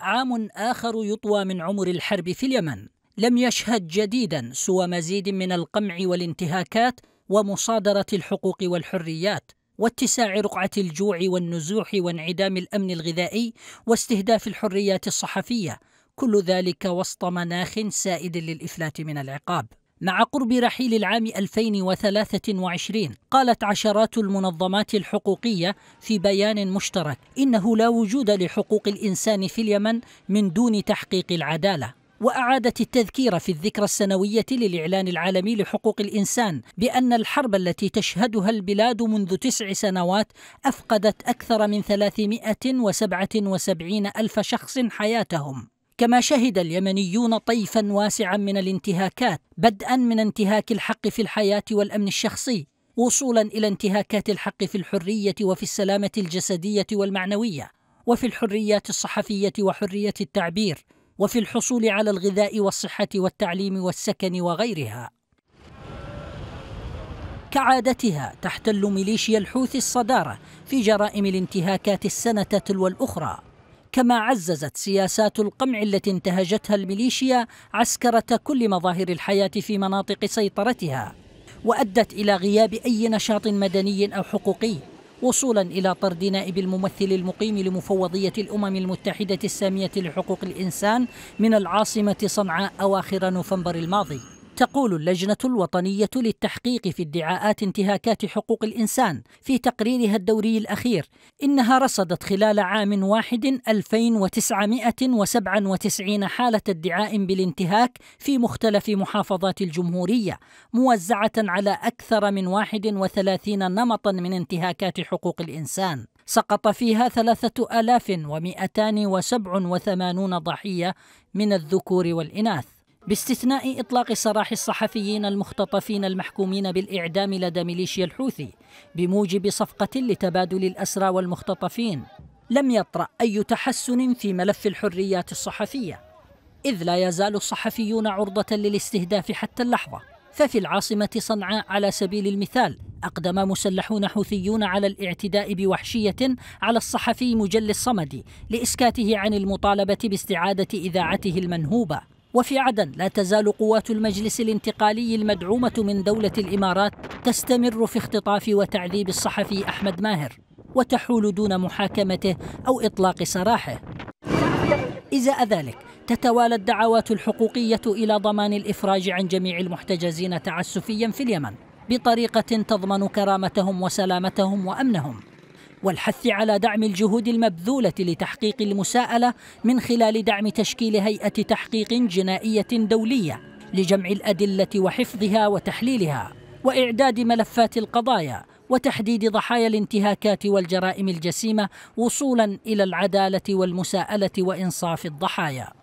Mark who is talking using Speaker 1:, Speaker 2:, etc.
Speaker 1: عام آخر يطوى من عمر الحرب في اليمن لم يشهد جديدا سوى مزيد من القمع والانتهاكات ومصادرة الحقوق والحريات واتساع رقعة الجوع والنزوح وانعدام الأمن الغذائي واستهداف الحريات الصحفية كل ذلك وسط مناخ سائد للإفلات من العقاب مع قرب رحيل العام 2023 قالت عشرات المنظمات الحقوقية في بيان مشترك إنه لا وجود لحقوق الإنسان في اليمن من دون تحقيق العدالة وأعادت التذكير في الذكرى السنوية للإعلان العالمي لحقوق الإنسان بأن الحرب التي تشهدها البلاد منذ تسع سنوات أفقدت أكثر من 377 ألف شخص حياتهم كما شهد اليمنيون طيفا واسعا من الانتهاكات بدءا من انتهاك الحق في الحياه والامن الشخصي وصولا الى انتهاكات الحق في الحريه وفي السلامه الجسديه والمعنويه وفي الحريات الصحفيه وحريه التعبير وفي الحصول على الغذاء والصحه والتعليم والسكن وغيرها كعادتها تحتل ميليشيا الحوثي الصداره في جرائم الانتهاكات السنه تلو الاخرى كما عززت سياسات القمع التي انتهجتها الميليشيا عسكرة كل مظاهر الحياة في مناطق سيطرتها وأدت إلى غياب أي نشاط مدني أو حقوقي وصولا إلى طرد نائب الممثل المقيم لمفوضية الأمم المتحدة السامية لحقوق الإنسان من العاصمة صنعاء أواخر نوفمبر الماضي تقول اللجنة الوطنية للتحقيق في ادعاءات انتهاكات حقوق الإنسان في تقريرها الدوري الأخير إنها رصدت خلال عام واحد 2997 حالة ادعاء بالانتهاك في مختلف محافظات الجمهورية موزعة على أكثر من 31 نمطا من انتهاكات حقوق الإنسان سقط فيها 3287 ضحية من الذكور والإناث باستثناء إطلاق سراح الصحفيين المختطفين المحكومين بالإعدام لدى ميليشيا الحوثي بموجب صفقة لتبادل الأسرى والمختطفين لم يطرأ أي تحسن في ملف الحريات الصحفية إذ لا يزال الصحفيون عرضة للاستهداف حتى اللحظة ففي العاصمة صنعاء على سبيل المثال أقدم مسلحون حوثيون على الاعتداء بوحشية على الصحفي مجل الصمدي لإسكاته عن المطالبة باستعادة إذاعته المنهوبة وفي عدن لا تزال قوات المجلس الانتقالي المدعومة من دولة الإمارات تستمر في اختطاف وتعذيب الصحفي أحمد ماهر وتحول دون محاكمته أو إطلاق سراحه إزاء ذلك تتوالى الدعوات الحقوقية إلى ضمان الإفراج عن جميع المحتجزين تعسفيا في اليمن بطريقة تضمن كرامتهم وسلامتهم وأمنهم والحث على دعم الجهود المبذولة لتحقيق المساءلة من خلال دعم تشكيل هيئة تحقيق جنائية دولية لجمع الأدلة وحفظها وتحليلها وإعداد ملفات القضايا وتحديد ضحايا الانتهاكات والجرائم الجسيمة وصولا إلى العدالة والمساءلة وإنصاف الضحايا